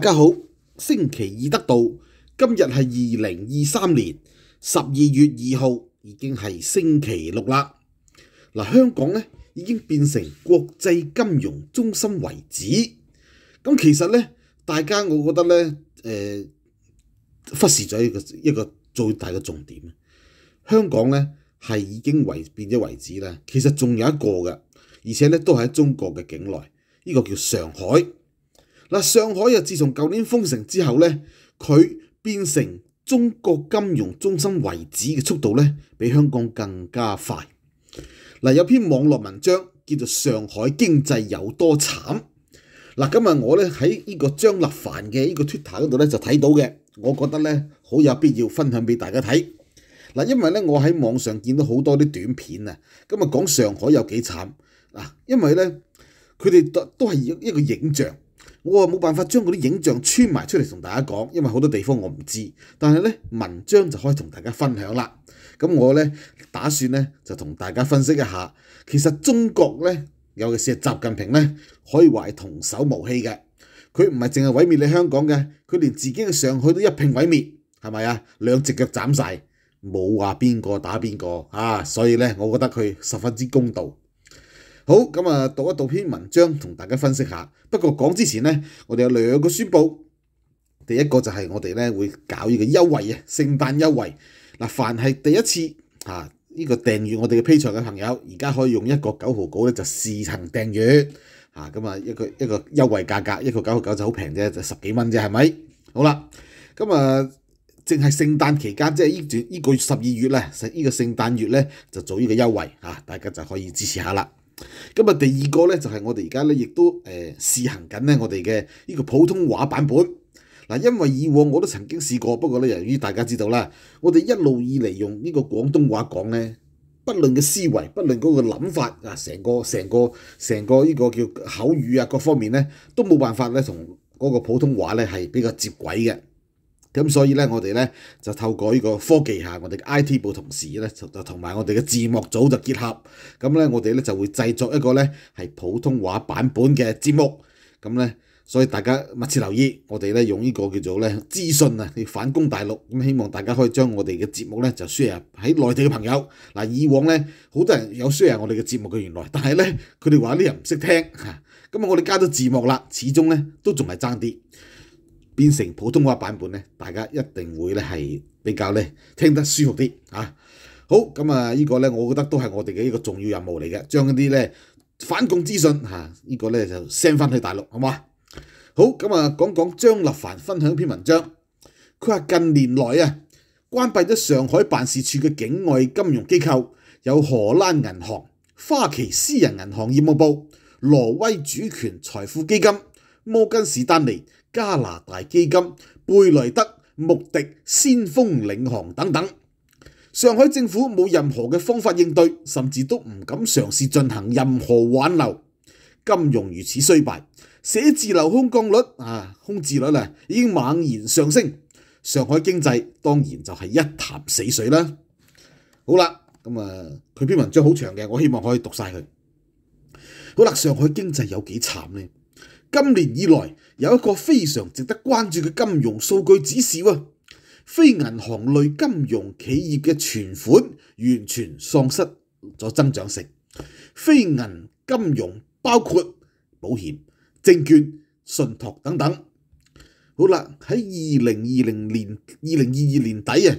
大家好，星期二得到，今日系二零二三年十二月二号，已经系星期六啦。嗱，香港咧已经变成国际金融中心为止。咁其实咧，大家我觉得咧，诶，忽视咗一个一个最大嘅重点。香港咧系已经为变咗为止啦。其实仲有一个嘅，而且咧都喺中国嘅境内，呢个叫上海。嗱，上海又自從舊年封城之後咧，佢變成中國金融中心为止嘅速度咧，比香港更加快。嗱，有篇網絡文章叫做《上海經濟有多慘》。嗱，今日我咧喺呢個張立凡嘅呢個 Twitter 嗰度咧就睇到嘅，我覺得咧好有必要分享俾大家睇。嗱，因為咧我喺網上見到好多啲短片啊，今日講上海有幾慘嗱，因為咧佢哋都都係一一個影像。我冇辦法將嗰啲影像穿埋出嚟同大家講，因為好多地方我唔知。但係呢文章就可以同大家分享啦。咁我呢打算呢就同大家分析一下，其實中國呢，尤其是習近平呢，可以話係同手無欺嘅。佢唔係淨係毀滅你香港嘅，佢連自己嘅上海都一拼毀滅，係咪啊？兩隻腳斬晒，冇話邊個打邊個啊！所以呢，我覺得佢十分之公道。好咁啊，讀一讀篇文章，同大家分析下。不過講之前呢，我哋有兩個宣佈。第一個就係我哋咧會搞呢個優惠啊，聖誕優惠嗱。凡係第一次啊，呢個訂閱我哋嘅 P 場嘅朋友，而家可以用一個九毫九咧就试行訂閱吓，咁啊，一個一个優惠價格，一個九毫九就好平啫，就十幾蚊啫，係咪？好啦，咁啊，净係聖誕期間，即係呢段依個十二月咧，呢個聖誕月咧就做呢個優惠啊，大家就可以支持下啦。咁啊，第二個咧就係我哋而家咧，亦都誒試行緊咧，我哋嘅呢個普通話版本。嗱，因為以往我都曾經試過，不過咧，由於大家知道啦，我哋一路以嚟用呢個廣東話講咧，不論嘅思維，不論嗰個諗法啊，成個成個成個呢個叫口語啊各方面咧，都冇辦法咧，同嗰個普通話咧係比較接軌嘅。咁所以咧，我哋咧就透過呢個科技下，我哋 I T 部同事咧就就同埋我哋嘅字幕組就結合。咁咧，我哋咧就會製作一個咧係普通話版本嘅節目。咁咧，所以大家密切留意，我哋咧用呢個叫做咧資訊啊，要反攻大陸。咁希望大家可以將我哋嘅節目咧就 share 喺內地嘅朋友。嗱，以往咧好多人有 share 我哋嘅節目嘅原來，但係咧佢哋話啲人唔識聽咁啊，我哋加咗字幕啦，始終咧都仲係爭啲。變成普通話版本咧，大家一定會咧係比較咧聽得舒服啲啊！好咁啊，依個咧，我覺得都係我哋嘅一個重要任務嚟嘅，將一啲咧反共資訊嚇依個咧就 send 翻去大陸，好嘛？好咁啊，講講張立凡分享一篇文章，佢話近年來啊，關閉咗上海辦事處嘅境外金融機構有荷蘭銀行花旗私人銀行業務部、挪威主權財富基金摩根士丹尼。加拿大基金、贝莱德、穆迪、先锋领航等等，上海政府冇任何嘅方法应对，甚至都唔敢尝试进行任何挽留。金融如此衰败，写字楼空降率啊、空置率啊，已经猛然上升，上海经济当然就系一潭死水啦。好啦，咁啊，佢篇文章好长嘅，我希望可以读晒佢。好啦，上海经济有几惨呢？今年以来。有一個非常值得關注嘅金融數據指示喎，非銀行類金融企業嘅存款完全喪失咗增長性。非銀金融包括保險、證券、信託等等。好啦，喺二零二零年二零二二年底啊，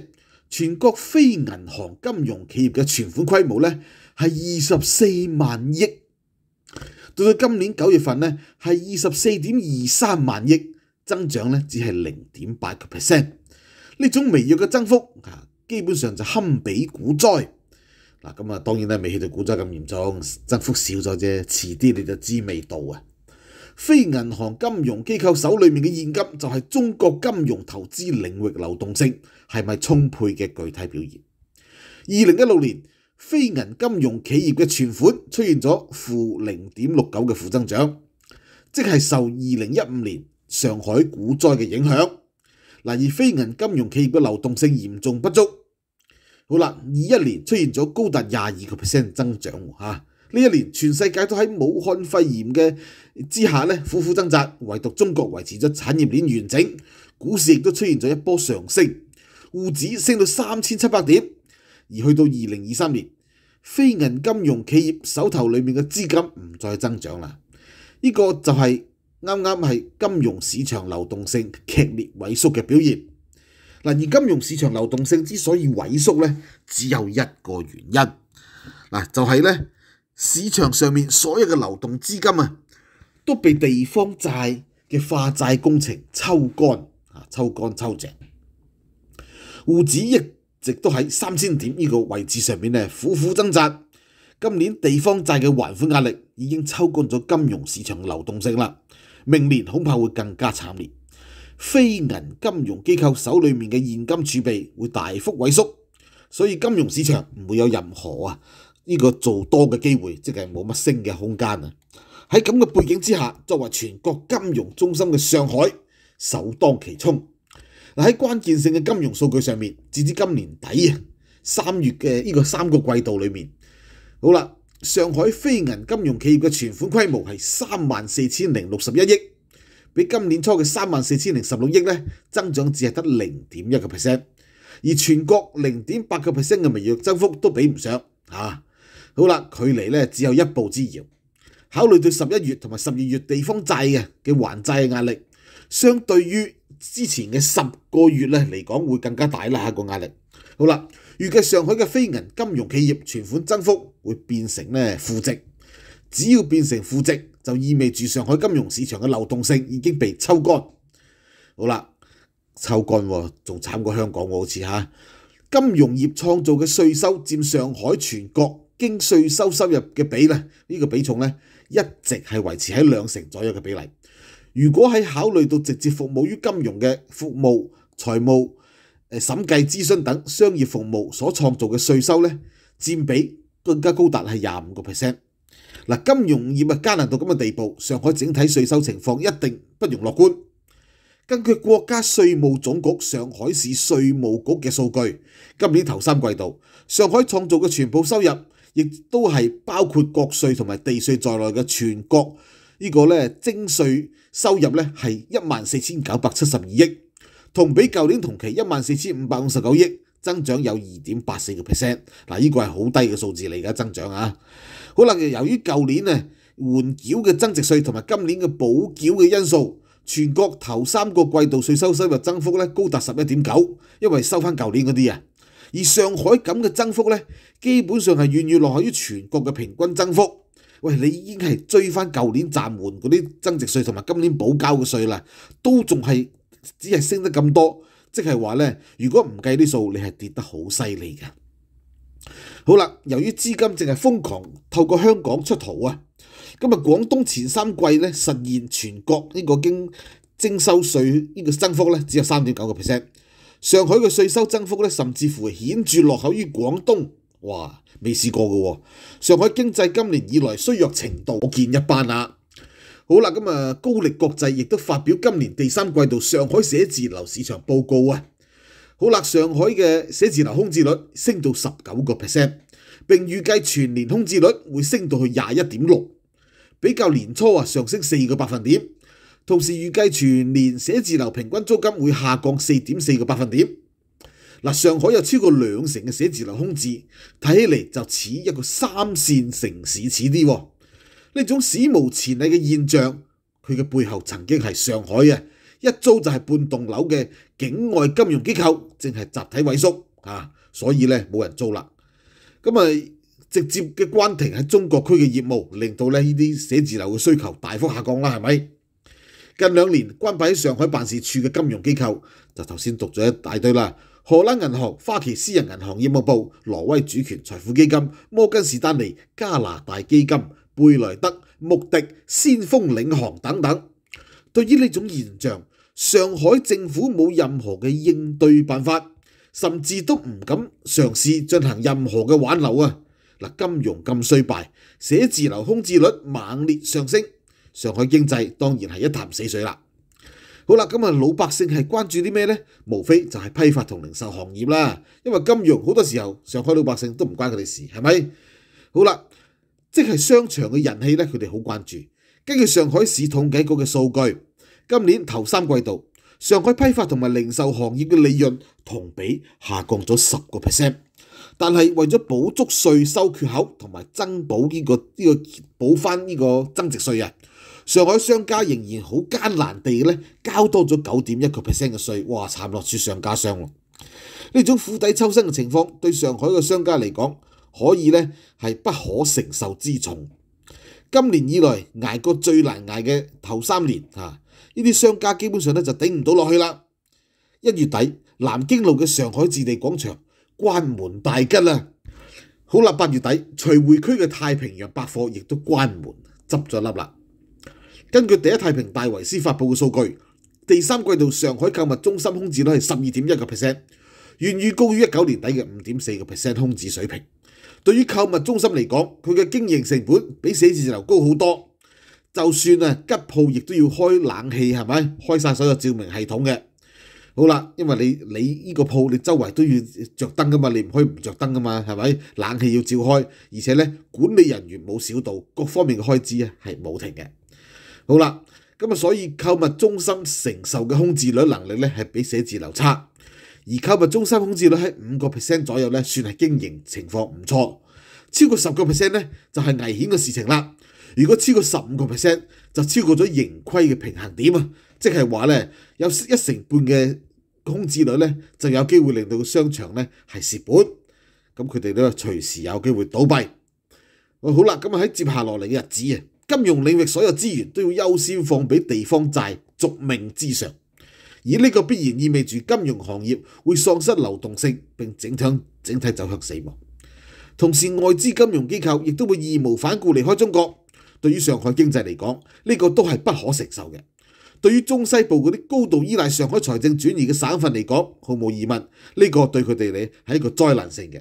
全國非銀行金融企業嘅存款規模咧係二十四萬億。到到今年九月份呢，係二十四點二三萬億，增長呢只係零點八個 percent，呢種微弱嘅增幅基本上就堪比股災。嗱，咁啊當然啦，未去到股災咁嚴重，增幅少咗啫，遲啲你就知味道啊。非銀行金融機構手裏面嘅現金就係中國金融投資領域流動性係咪充沛嘅具體表現？二零一六年。非银金融企业嘅存款出现咗负零点六九嘅负增长，即系受二零一五年上海股灾嘅影响。嗱，而非银金融企业嘅流动性严重不足。好啦，二一年出现咗高达廿二个 percent 增长吓。呢一年全世界都喺武汉肺炎嘅之下咧苦苦挣扎，唯独中国维持咗产业链完整，股市亦都出现咗一波上升，沪指升到三千七百点。而去到二零二三年，非銀金融企業手頭裏面嘅資金唔再增長啦，呢個就係啱啱係金融市場流動性劇烈萎縮嘅表現。嗱，而金融市場流動性之所以萎縮咧，只有一個原因，嗱就係咧市場上面所有嘅流動資金啊，都被地方債嘅化債工程抽乾，啊抽乾抽淨，互指亦。直到喺三千點呢個位置上面咧苦苦掙扎。今年地方債嘅還款壓力已經抽乾咗金融市場流動性啦，明年恐怕會更加慘烈。非銀金融機構手里面嘅現金儲備會大幅萎縮，所以金融市場唔會有任何啊呢個做多嘅機會，即係冇乜升嘅空間啊！喺咁嘅背景之下，作為全國金融中心嘅上海，首當其衝。嗱喺關鍵性嘅金融數據上面，截至今年底啊，三月嘅呢個三個季度裏面，好啦，上海非銀金融企業嘅存款規模係三萬四千零六十一億，比今年初嘅三萬四千零十六億咧，增長只係得零點一個 percent，而全國零點八個 percent 嘅微弱增幅都比唔上嚇，好啦，距離咧只有一步之遙。考慮到十一月同埋十二月地方債嘅嘅還債壓力，相對於之前嘅十個月咧嚟講，會更加大啦個壓力。好啦，預計上海嘅非銀金融企業存款增幅會變成咧負值，只要變成負值，就意味住上海金融市場嘅流動性已經被抽乾。好啦，抽乾喎，仲慘過香港喎好似嚇。金融業創造嘅税收佔上海全國經税收收入嘅比呢，呢個比重咧一直係維持喺兩成左右嘅比例。如果喺考慮到直接服務於金融嘅服務、財務、誒審計、諮詢等商業服務所創造嘅税收咧，佔比更加高達係廿五個 percent。嗱，金融業啊艱難到咁嘅地步，上海整體税收情況一定不容樂觀。根據國家稅務總局上海市稅務局嘅數據，今年頭三季度，上海創造嘅全部收入，亦都係包括國税同埋地税在內嘅全國呢個咧徵税。收入咧係一萬四千九百七十二億，同比舊年同期一萬四千五百五十九億，增長有二點八四個 percent。嗱，呢個係好低嘅數字嚟嘅增長啊！可能由於舊年啊緩繳嘅增值稅同埋今年嘅補繳嘅因素，全國頭三個季度税收收入增幅咧高達十一點九，因為收翻舊年嗰啲啊。而上海咁嘅增幅咧，基本上係远远落后於全國嘅平均增幅。喂，你已經係追翻舊年暫緩嗰啲增值稅同埋今年補交嘅税啦，都仲係只係升得咁多，即係話咧，如果唔計啲數，你係跌得好犀利嘅。好啦，由於資金淨係瘋狂透過香港出逃啊，咁啊廣東前三季咧實現全國呢個經徵收税呢個增幅咧只有三點九個 percent，上海嘅税收增幅咧甚至乎係顯著落後於廣東，哇！未試過嘅喎，上海經濟今年以來衰弱程度我見一斑啦。好啦，咁啊高力國際亦都發表今年第三季度上海寫字樓市場報告啊。好啦，上海嘅寫字樓空置率升到十九個 percent，並預計全年空置率會升到去廿一點六，比較年初啊上升四個百分點。同時預計全年寫字樓平均租金會下降四點四個百分點。嗱，上海有超過兩成嘅寫字樓空置，睇起嚟就似一個三線城市似啲。呢種史無前例嘅現象，佢嘅背後曾經係上海啊，一租就係半棟樓嘅境外金融機構正係集體萎縮啊，所以咧冇人租啦。咁啊，直接嘅關停喺中國區嘅業務，令到咧呢啲寫字樓嘅需求大幅下降啦，係咪？近兩年關閉喺上海辦事處嘅金融機構就頭先讀咗一大堆啦。荷兰银行、花旗私人银行业务部、挪威主权财富基金、摩根士丹尼加拿大基金、贝莱德、穆迪、先锋领航等等，对于呢种现象，上海政府冇任何嘅应对办法，甚至都唔敢尝试进行任何嘅挽留啊！嗱，金融咁衰败，写字楼空置率猛烈上升，上海经济当然系一潭死水啦。好啦，咁啊，老百姓係關注啲咩咧？無非就係批發同零售行業啦，因為金融好多時候上海老百姓都唔關佢哋事，係咪？好啦，即係商場嘅人氣咧，佢哋好關注。根據上海市統計局嘅數據，今年頭三季度，上海批發同埋零售行業嘅利潤同比下降咗十個 percent，但係為咗補足税收缺口同埋增補呢個呢个补翻呢个增值稅啊。上海商家仍然好艱難地咧交多咗九點一個 percent 嘅税，哇！慘落雪上加霜喎。呢種釜底抽薪嘅情況對上海嘅商家嚟講，可以咧係不可承受之重。今年以來捱過最難捱嘅頭三年啊，呢啲商家基本上咧就頂唔到落去啦。一月底南京路嘅上海置地廣場關門大吉啦。好啦，八月底徐匯區嘅太平洋百貨亦都關門執咗粒啦。根據第一太平大維斯發布嘅數據，第三季度上海購物中心空置率係十二點一個 percent，遠預高於一九年底嘅五點四個 percent 空置水平。對於購物中心嚟講，佢嘅經營成本比寫字樓高好多。就算啊吉鋪，亦都要開冷氣，係咪開曬所有照明系統嘅？好啦，因為你你依個鋪，你周圍都要著燈噶嘛，你唔可以唔著燈噶嘛，係咪冷氣要照開？而且咧，管理人員冇少到，各方面嘅開支咧係冇停嘅。好啦，咁啊，所以購物中心承受嘅空置率能力咧，係比寫字樓差。而購物中心空置率喺五個 percent 左右咧，算係經營情況唔錯。超過十個 percent 咧，就係危險嘅事情啦。如果超過十五個 percent，就超過咗盈虧嘅平衡點啊，即係話咧，有一成半嘅空置率咧，就有機會令到商場咧係蝕本。咁佢哋都隨時有機會倒閉。好啦，咁啊喺接下落嚟嘅日子啊。金融領域所有資源都要優先放俾地方債逐命之上，而呢個必然意味住金融行業會喪失流動性，並整趟整體走向死亡。同時，外資金融機構亦都會義無反顧離開中國。對於上海經濟嚟講，呢個都係不可承受嘅。對於中西部嗰啲高度依賴上海財政轉移嘅省份嚟講，毫無疑問，呢個對佢哋嚟係一個災難性嘅，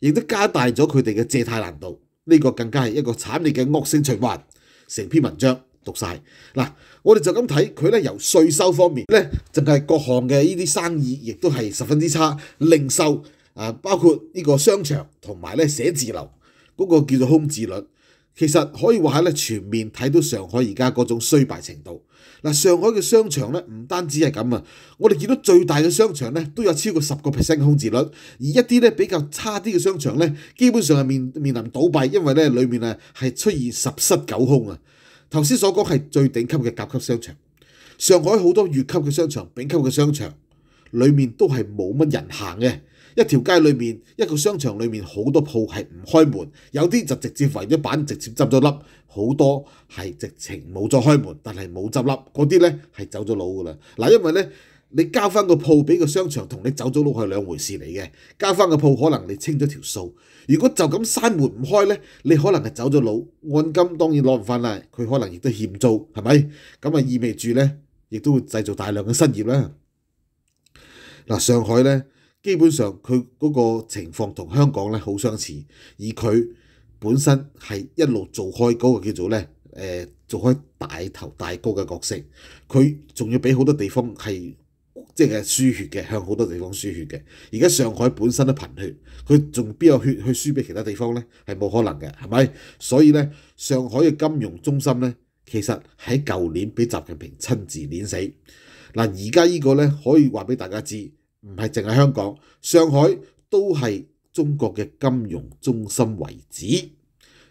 亦都加大咗佢哋嘅借貸難度。呢個更加係一個慘烈嘅惡性循環。成篇文章讀晒。嗱，我哋就咁睇佢咧，由税收方面咧，淨係各行嘅呢啲生意，亦都係十分之差。零售啊，包括呢個商場同埋咧寫字樓嗰個叫做空置率。其實可以話係咧，全面睇到上海而家嗰種衰敗程度。嗱，上海嘅商場咧，唔單止係咁啊！我哋見到最大嘅商場咧，都有超過十個 percent 空置率，而一啲咧比較差啲嘅商場咧，基本上係面面臨倒閉，因為咧裏面啊係出現十室九空啊！頭先所講係最頂級嘅甲級商場，上海好多乙級嘅商場、丙級嘅商場，裏面都係冇乜人行嘅。一條街裏面，一個商場裏面好多鋪係唔開門，有啲就直接圍咗板，直接執咗笠，好多係直情冇再開門，但係冇執笠嗰啲咧係走咗佬噶啦。嗱，因為咧你交翻個鋪俾個商場同你走咗佬係兩回事嚟嘅。交翻個鋪可能你清咗條數，如果就咁閂門唔開咧，你可能係走咗佬，按金當然攞唔翻啦，佢可能亦都欠租，係咪？咁啊意味住咧，亦都會製造大量嘅失業啦。嗱，上海咧。基本上佢嗰個情況同香港咧好相似，而佢本身係一路做開嗰個叫做咧，誒做開大頭大哥嘅角色，佢仲要俾好多地方係即係輸血嘅，向好多地方輸血嘅。而家上海本身都貧血，佢仲邊有血去輸俾其他地方咧？係冇可能嘅，係咪？所以咧，上海嘅金融中心咧，其實喺舊年俾習近平親自碾死。嗱，而家依個咧可以話俾大家知。唔係淨係香港，上海都係中國嘅金融中心為止，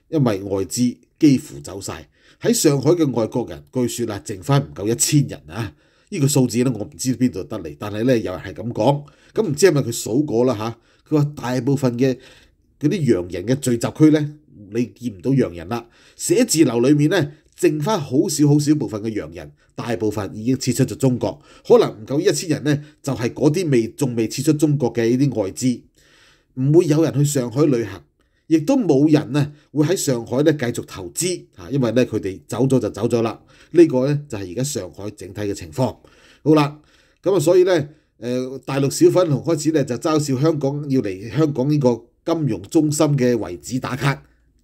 因為外資幾乎走晒。喺上海嘅外國人，據說啊，剩翻唔夠一千人啊，呢個數字咧我唔知邊度得嚟，但係咧有人係咁講，咁唔知係咪佢數過啦嚇？佢話大部分嘅嗰啲洋人嘅聚集區咧，你見唔到洋人啦，寫字樓裏面咧。剩翻好少好少部分嘅洋人，大部分已經撤出咗中國，可能唔夠一千人呢，就係嗰啲未仲未撤出中國嘅呢啲外資，唔會有人去上海旅行，亦都冇人呢會喺上海咧繼續投資嚇，因為咧佢哋走咗就走咗啦。呢個呢，就係而家上海整體嘅情況。好啦，咁啊，所以呢，大陸小粉紅開始咧就嘲笑香港要嚟香港呢個金融中心嘅位置打卡，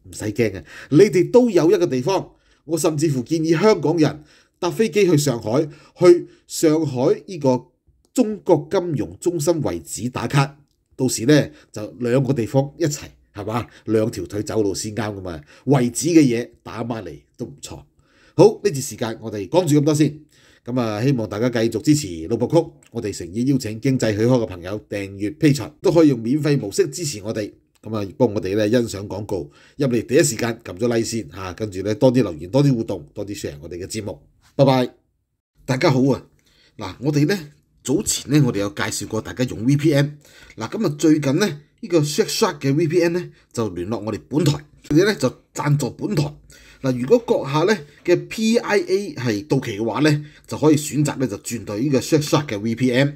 唔使驚嘅，你哋都有一個地方。我甚至乎建議香港人搭飛機去上海，去上海呢個中國金融中心位置打卡，到時呢，就兩個地方一齊，係嘛？兩條腿走路先啱噶嘛。位置嘅嘢打埋嚟都唔錯。好呢次時間我哋講住咁多先，咁啊希望大家繼續支持老布曲，我哋誠意邀請經濟許可嘅朋友訂閱批存，都可以用免費模式支持我哋。咁啊，幫我哋咧欣賞廣告入嚟，第一時間撳咗 like 先嚇，跟住咧多啲留言，多啲互動，多啲 share 我哋嘅節目。拜拜，大家好啊！嗱，我哋咧早前咧我哋有介紹過大家用 VPN，嗱，咁啊最近咧呢個 Shark 嘅 VPN 咧就聯絡我哋本台，佢哋咧就贊助本台。嗱，如果閣下咧嘅 PIA 係到期嘅話咧，就可以選擇咧就轉到呢個 Shark 嘅 VPN。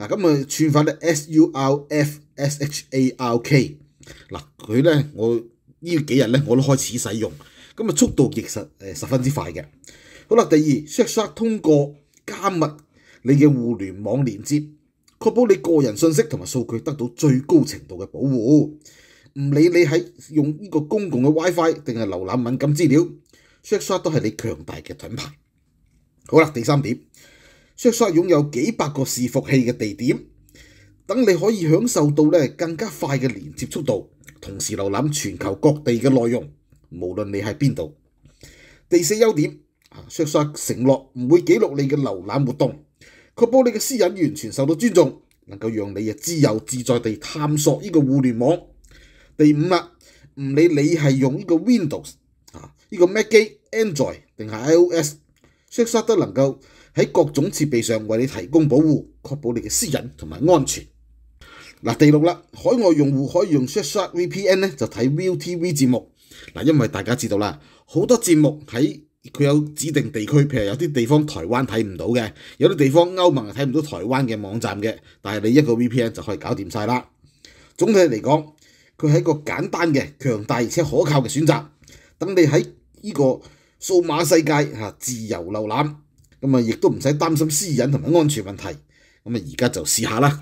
嗱咁啊，串翻咧 S U R F S H A R K，嗱佢咧我呢幾日咧我都開始使用，咁啊速度極實，誒十分之快嘅。好啦，第二，Shark 通過加密你嘅互聯網連接，確保你個人信息同埋數據得到最高程度嘅保護。唔理你喺用呢個公共嘅 WiFi 定係瀏覽敏感資料，Shark 都係你強大嘅盾牌。好啦，第三點。Susha 擁有幾百個伺服器嘅地點，等你可以享受到咧更加快嘅連接速度，同時瀏覽全球各地嘅內容，無論你喺邊度。第四優點，Susha 承諾唔會記錄你嘅瀏覽活動，確保你嘅私隱完全受到尊重，能夠讓你啊自由自在地探索呢個互聯網。第五啦，唔理你係用呢個 Windows 啊、呢個 Mac 机、Android 定係 iOS，Susha 都能夠。喺各種設備上為你提供保護，確保你嘅私隱同埋安全。嗱，第六啦，海外用户可以用 s h a h o t VPN 咧，就睇 Will TV 節目。嗱，因為大家知道啦，好多節目喺佢有指定地區，譬如有啲地方台灣睇唔到嘅，有啲地方歐盟睇唔到台灣嘅網站嘅，但係你一個 VPN 就可以搞掂晒啦。總體嚟講，佢係一個簡單嘅、強大而且可靠嘅選擇，等你喺呢個數碼世界自由瀏覽。咁啊，亦都唔使擔心私隱同埋安全問題。咁啊，而家就試下啦。